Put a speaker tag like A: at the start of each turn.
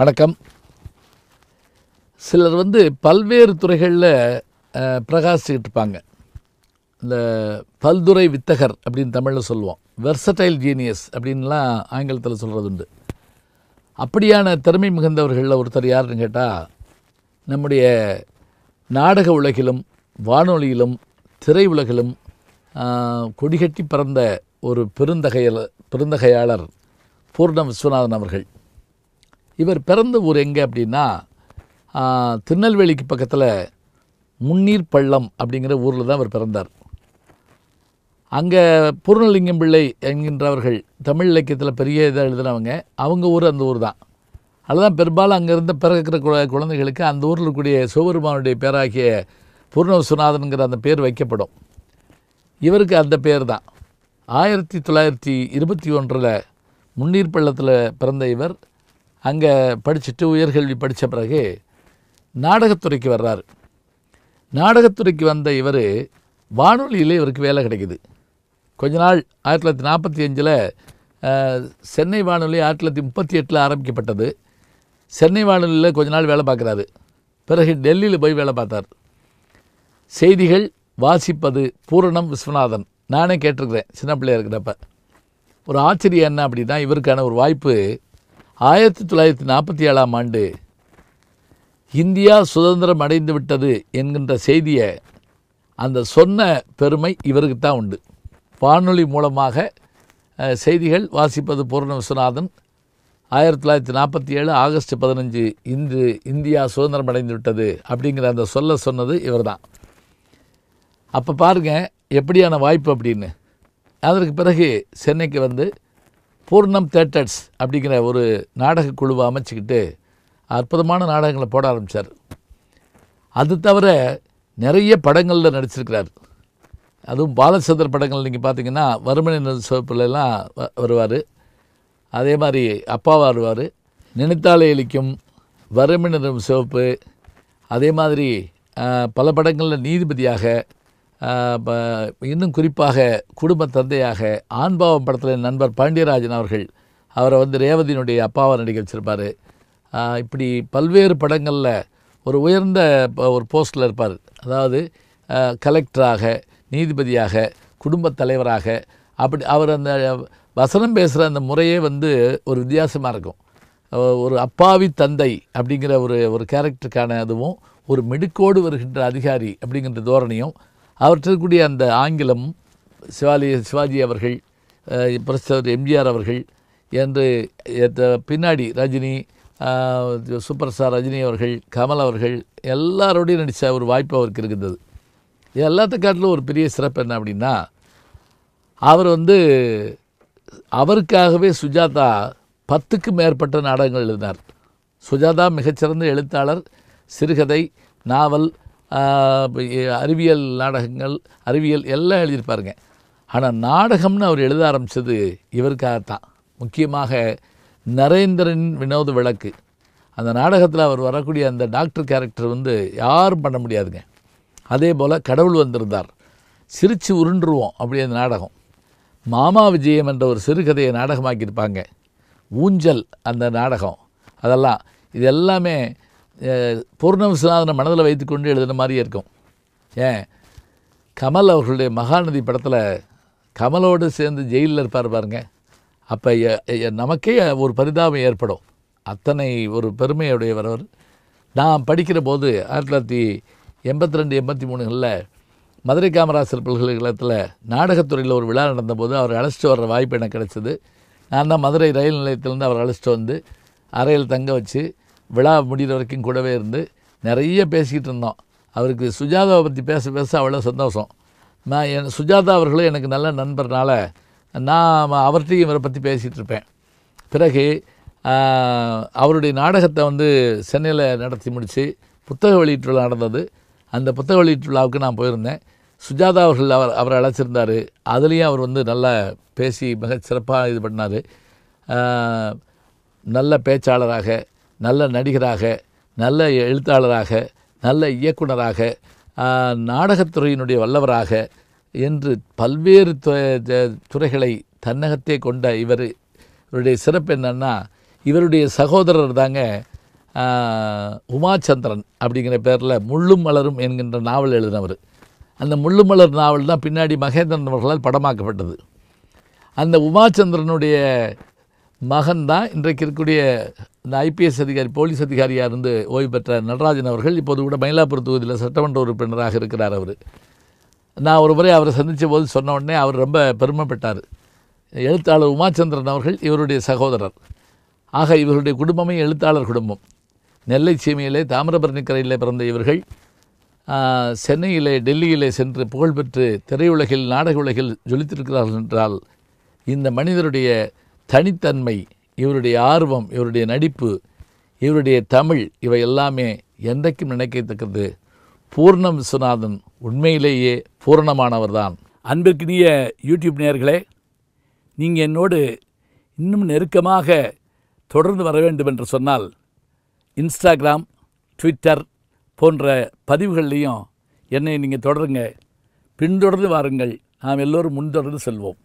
A: வணக்கம் சிலர் வந்து பல்வேறு துறைகளில் பிரகாசிக்கிட்டு இருப்பாங்க இந்த பல்துறை வித்தகர் அப்படின்னு தமிழில் சொல்லுவோம் வெர்சடைல் ஜீனியஸ் அப்படின்லாம் ஆங்கிலத்தில் சொல்கிறது உண்டு அப்படியான திறமை மிகுந்தவர்களில் ஒருத்தர் யாருன்னு கேட்டால் நம்முடைய நாடக உலகிலும் வானொலியிலும் திரை உலகிலும் கொடிகட்டி பறந்த ஒரு பெருந்தகையல் பெருந்தகையாளர் பூர்ண விஸ்வநாதன் அவர்கள் இவர் பிறந்த ஊர் எங்கே அப்படின்னா திருநெல்வேலிக்கு பக்கத்தில் முன்னீர் பள்ளம் அப்படிங்கிற ஊரில் தான் அவர் பிறந்தார் அங்கே பூர்ணலிங்கம் பிள்ளை என்கின்றவர்கள் தமிழ் இலக்கியத்தில் பெரிய இதாக எழுதுனவங்க அவங்க ஊர் அந்த ஊர் தான் அதுதான் பெரும்பாலும் அங்கே இருந்த பிறக்கிற குழந்தைகளுக்கு அந்த ஊரில் இருக்கக்கூடிய சிவபெருமானுடைய பேராகிய பூர்ண விஸ்வநாதனுங்கிற அந்த பேர் வைக்கப்படும் இவருக்கு அந்த பேர் தான் ஆயிரத்தி தொள்ளாயிரத்தி இருபத்தி ஒன்றில் முன்னீர் பள்ளத்தில் பிறந்த இவர் அங்கே படிச்சுட்டு உயர்கல்வி படித்த பிறகு நாடகத்துறைக்கு வர்றார் நாடகத்துறைக்கு வந்த இவர் வானொலியில் இவருக்கு வேலை கிடைக்குது கொஞ்ச நாள் ஆயிரத்தி தொள்ளாயிரத்தி நாற்பத்தி அஞ்சில் சென்னை வானொலி ஆயிரத்தி தொள்ளாயிரத்தி முப்பத்தி எட்டில் ஆரம்பிக்கப்பட்டது சென்னை வானொலியில் கொஞ்ச நாள் வேலை பார்க்குறாரு பிறகு டெல்லியில் போய் வேலை பார்த்தார் செய்திகள் வாசிப்பது பூரணம் விஸ்வநாதன் நானே கேட்டிருக்கிறேன் சின்ன பிள்ளையா இருக்கிறப்ப ஒரு ஆச்சரியம் என்ன அப்படின்னா இவருக்கான ஒரு வாய்ப்பு ஆயிரத்தி தொள்ளாயிரத்தி நாற்பத்தி ஏழாம் ஆண்டு இந்தியா சுதந்திரம் அடைந்து விட்டது என்கின்ற செய்தியை அந்த சொன்ன பெருமை இவருக்கு தான் உண்டு வானொலி மூலமாக செய்திகள் வாசிப்பது பூர்ண விஸ்வநாதன் ஆயிரத்தி தொள்ளாயிரத்தி நாற்பத்தி ஏழு ஆகஸ்ட் பதினஞ்சு இன்று இந்தியா சுதந்திரம் அடைந்து விட்டது அப்படிங்கிற அந்த சொல்ல சொன்னது இவர் தான் அப்போ பாருங்கள் எப்படியான வாய்ப்பு அப்படின்னு அதற்கு பிறகு சென்னைக்கு வந்து பூர்ணம் தேட்டர்ஸ் அப்படிங்கிற ஒரு நாடக குழுவை அமைச்சிக்கிட்டு அற்புதமான நாடகங்களை போட ஆரம்பித்தார் அது தவிர நிறைய படங்களில் நடிச்சிருக்கிறார் அதுவும் பாலச்சந்தர் படங்கள் நீங்கள் பார்த்தீங்கன்னா வறுமனின் சிவப்புலலாம் வருவார் அதே மாதிரி அப்பாவாக வருவார் நினைத்தாலே இழிக்கும் வறுமனின் சிவப்பு அதே மாதிரி பல படங்களில் நீதிபதியாக இன்னும் குறிப்பாக குடும்ப தந்தையாக ஆன்பாவம் படத்தில் நண்பர் பாண்டியராஜன் அவர்கள் அவரை வந்து ரேவதியினுடைய அப்பாவை நடிக்க வச்சுருப்பார் இப்படி பல்வேறு படங்களில் ஒரு உயர்ந்த ஒரு போஸ்டில் இருப்பார் அதாவது கலெக்டராக நீதிபதியாக குடும்பத் தலைவராக அப்படி அவர் அந்த வசனம் பேசுகிற அந்த முறையே வந்து ஒரு வித்தியாசமாக இருக்கும் ஒரு அப்பாவி தந்தை அப்படிங்கிற ஒரு ஒரு கேரக்டருக்கான அதுவும் ஒரு மெடுக்கோடு வருகின்ற அதிகாரி அப்படிங்கிற தோரணையும் அவற்றிற்குரிய அந்த ஆங்கிலம் சிவாலி சிவாஜி அவர்கள் பிரசவர் எம்ஜிஆர் அவர்கள் என்று பின்னாடி ரஜினி சூப்பர் ஸ்டார் ரஜினி அவர்கள் கமல் அவர்கள் எல்லாரோடையும் நடித்த ஒரு வாய்ப்பு அவருக்கு இருந்தது இது எல்லாத்துக்காட்டிலும் ஒரு பெரிய சிறப்பு என்ன அப்படின்னா அவர் வந்து அவருக்காகவே சுஜாதா பத்துக்கும் மேற்பட்ட நாடகங்கள் எழுதினார் சுஜாதா மிகச்சிறந்த எழுத்தாளர் சிறுகதை நாவல் அறிவியல் நாடகங்கள் அறிவியல் எல்லாம் எழுதியிருப்பாருங்க ஆனால் நாடகம்னு அவர் எழுத ஆரம்பித்தது இவருக்காகத்தான் முக்கியமாக நரேந்திரன் வினோத விளக்கு அந்த நாடகத்தில் அவர் வரக்கூடிய அந்த டாக்டர் கேரக்டர் வந்து யாரும் பண்ண முடியாதுங்க அதே போல் கடவுள் வந்திருந்தார் சிரித்து உருண்டுருவோம் அப்படி அந்த நாடகம் மாமா விஜயம் என்ற ஒரு சிறுகதையை நாடகமாக்கியிருப்பாங்க ஊஞ்சல் அந்த நாடகம் அதெல்லாம் இது எல்லாமே பூர்ண மனதில் வைத்துக்கொண்டு எழுதுன மாதிரியே இருக்கும் ஏன் கமல் அவர்களுடைய மகாநதி படத்தில் கமலோடு சேர்ந்து ஜெயிலில் இருப்பார் பாருங்க அப்போ நமக்கே ஒரு பரிதாபம் ஏற்படும் அத்தனை ஒரு பெருமையுடையவர் நான் படிக்கிற போது ஆயிரத்தி தொள்ளாயிரத்தி எண்பத்தி ரெண்டு எண்பத்தி மூணுகளில் மதுரை காமராசர் பல்கலைக்கழகத்தில் நாடகத்துறையில் ஒரு விழா நடந்தபோது அவர் அழைச்சிட்டு வர்ற வாய்ப்பு எனக்கு கிடச்சிது நான் தான் மதுரை ரயில் நிலையத்திலேருந்து அவர் அழைச்சிட்டு வந்து அறையில் தங்க வச்சு விழா முடிகிற வரைக்கும் கூடவே இருந்து நிறைய பேசிக்கிட்டு இருந்தோம் அவருக்கு சுஜாதாவை பற்றி பேச பேச அவ்வளோ சந்தோஷம் நான் என் சுஜாதா அவர்களும் எனக்கு நல்ல நண்பர்னால நான் அவர்கிட்டையும் இவரை பற்றி பேசிகிட்டு இருப்பேன் பிறகு அவருடைய நாடகத்தை வந்து சென்னையில் நடத்தி முடித்து புத்தக வெளியீட்டு விழா நடந்தது அந்த புத்தக வெளியீட்டு விழாவுக்கு நான் போயிருந்தேன் சுஜாதா அவர்கள் அவர் அவரை அழைச்சிருந்தார் அதுலேயும் அவர் வந்து நல்லா பேசி மிக சிறப்பாக இது பண்ணார் நல்ல பேச்சாளராக நல்ல நடிகராக நல்ல எழுத்தாளராக நல்ல இயக்குனராக நாடகத்துறையினுடைய வல்லவராக என்று பல்வேறு துறைகளை தன்னகத்தே கொண்ட இவர் இவருடைய சிறப்பு என்னென்னா இவருடைய சகோதரர் தாங்க உமாச்சந்திரன் அப்படிங்கிற பேரில் முள்ளும் மலரும் என்கின்ற நாவல் எழுதினவர் அந்த முள்ளும் மலர் நாவல் தான் பின்னாடி மகேந்திரன் அவர்களால் படமாக்கப்பட்டது அந்த உமாச்சந்திரனுடைய மகன் தான் இன்றைக்கு இருக்கக்கூடிய இந்த ஐபிஎஸ் அதிகாரி போலீஸ் அதிகாரியாக இருந்து ஓய்வு பெற்ற நடராஜன் அவர்கள் இப்போது கூட மயிலாப்பூர் தொகுதியில் சட்டமன்ற உறுப்பினராக இருக்கிறார் அவர் நான் ஒரு முறை அவரை சந்தித்த போது சொன்ன உடனே அவர் ரொம்ப பெருமைப்பட்டார் எழுத்தாளர் உமாச்சந்திரன் அவர்கள் இவருடைய சகோதரர் ஆக இவருடைய குடும்பமே எழுத்தாளர் குடும்பம் நெல்லை சீமையிலே தாமிரபரணி கரையிலே பிறந்த இவர்கள் சென்னையிலே டெல்லியிலே சென்று புகழ்பெற்று திரையுலகில் நாடக உலகில் ஜொலித்திருக்கிறார்கள் என்றால் இந்த மனிதருடைய தனித்தன்மை இவருடைய ஆர்வம் இவருடைய நடிப்பு இவருடைய தமிழ் இவை எல்லாமே என்றைக்கும் நினைக்கத்தக்கது பூர்ணம் விஸ்வநாதன் உண்மையிலேயே பூரணமானவர்தான் அன்பிற்கினிய யூடியூப் நேர்களே நீங்கள் என்னோடு இன்னும் நெருக்கமாக தொடர்ந்து வர வேண்டும் என்று சொன்னால் இன்ஸ்டாகிராம் ட்விட்டர் போன்ற பதிவுகள்லேயும் என்னை நீங்கள் தொடருங்க பின்தொடர்ந்து வாருங்கள் நாம் எல்லோரும் முன்தொடர்ந்து செல்வோம்